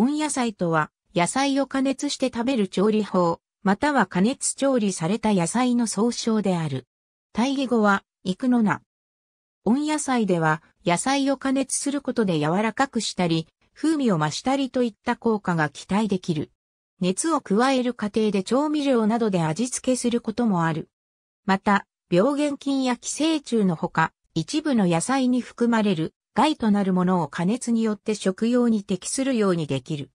温野菜とは、野菜を加熱して食べる調理法、または加熱調理された野菜の総称である。対義語は、育の名。温野菜では、野菜を加熱することで柔らかくしたり、風味を増したりといった効果が期待できる。熱を加える過程で調味料などで味付けすることもある。また、病原菌や寄生虫のほか、一部の野菜に含まれる害となるものを加熱によって食用に適するようにできる。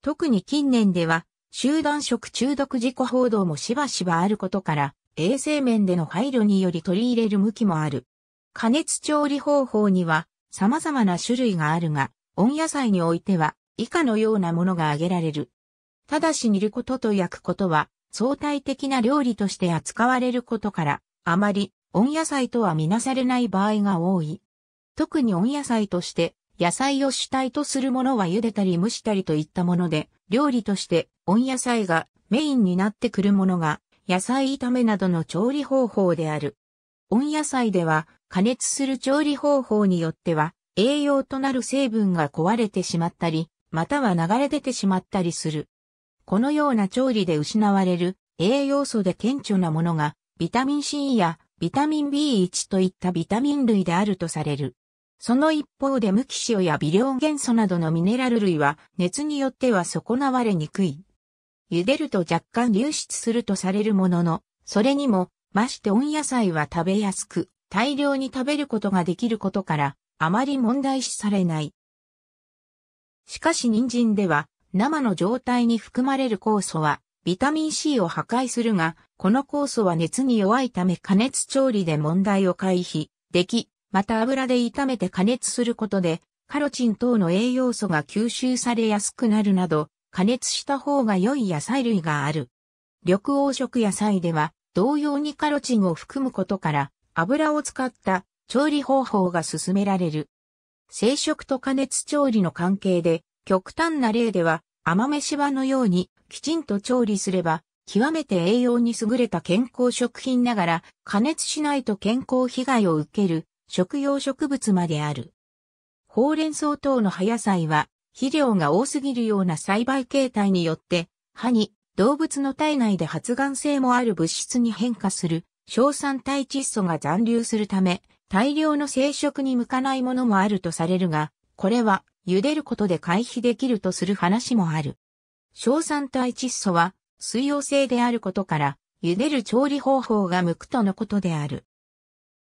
特に近年では、集団食中毒事故報道もしばしばあることから、衛生面での配慮により取り入れる向きもある。加熱調理方法には様々な種類があるが、温野菜においては以下のようなものが挙げられる。ただし煮ることと焼くことは相対的な料理として扱われることから、あまり温野菜とはみなされない場合が多い。特に温野菜として野菜を主体とするものは茹でたり蒸したりといったもので、料理として温野菜がメインになってくるものが野菜炒めなどの調理方法である。温野菜では加熱する調理方法によっては栄養となる成分が壊れてしまったり、または流れ出てしまったりする。このような調理で失われる栄養素で顕著なものがビタミン C やビタミン B1 といったビタミン類であるとされる。その一方で無機塩や微量元素などのミネラル類は熱によっては損なわれにくい。茹でると若干流出するとされるものの、それにも、まして温野菜は食べやすく、大量に食べることができることから、あまり問題視されない。しかし人参では、生の状態に含まれる酵素は、ビタミン C を破壊するが、この酵素は熱に弱いため加熱調理で問題を回避でき、また油で炒めて加熱することで、カロチン等の栄養素が吸収されやすくなるなど、加熱した方が良い野菜類がある。緑黄色野菜では、同様にカロチンを含むことから、油を使った調理方法が進められる。生食と加熱調理の関係で、極端な例では、甘飯場のようにきちんと調理すれば、極めて栄養に優れた健康食品ながら、加熱しないと健康被害を受ける食用植物まである。ほうれん草等の葉野菜は、肥料が多すぎるような栽培形態によって、歯に動物の体内で発がん性もある物質に変化する、硝酸体窒素が残留するため、大量の生殖に向かないものもあるとされるが、これは茹でることで回避できるとする話もある。硝酸体窒素は水溶性であることから、茹でる調理方法が向くとのことである。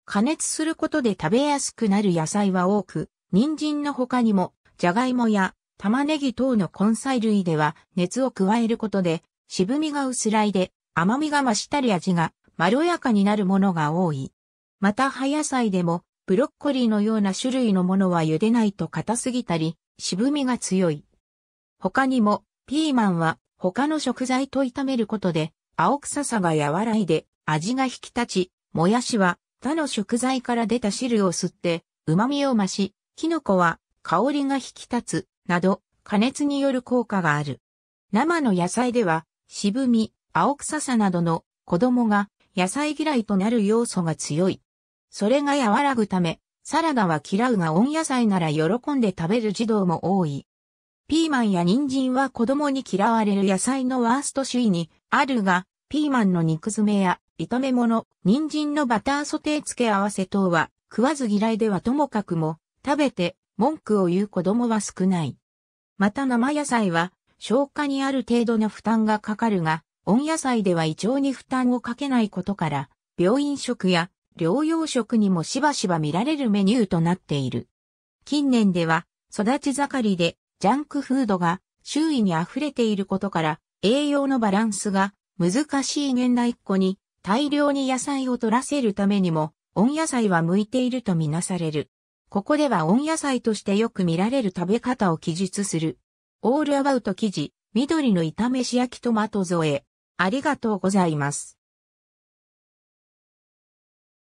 加熱することで食べやすくなる野菜は多く、人参の他にも、じゃがいもや玉ねぎ等の根菜類では熱を加えることで、渋みが薄らいで甘みが増したり味がまろやかになるものが多い。また葉野菜でもブロッコリーのような種類のものは茹でないと硬すぎたり、渋みが強い。他にも、ピーマンは他の食材と炒めることで、青臭さが和らいで味が引き立ち、もやしは他の食材から出た汁を吸って旨味を増し、キノコは香りが引き立つ、など加熱による効果がある。生の野菜では渋み、青臭さなどの子供が野菜嫌いとなる要素が強い。それが和らぐため、サラダは嫌うが温野菜なら喜んで食べる児童も多い。ピーマンや人参は子供に嫌われる野菜のワースト首位にあるが、ピーマンの肉詰めや炒め物、人参のバターソテー付け合わせ等は食わず嫌いではともかくも食べて文句を言う子供は少ない。また生野菜は消化にある程度の負担がかかるが、温野菜では胃腸に負担をかけないことから、病院食や療養食にもしばしば見られるメニューとなっている。近年では、育ち盛りで、ジャンクフードが周囲に溢れていることから、栄養のバランスが難しい現代っ子に、大量に野菜を取らせるためにも、温野菜は向いているとみなされる。ここでは温野菜としてよく見られる食べ方を記述する。オールアバウト記事、緑の炒めし焼きトマト添え。ありがとうございます。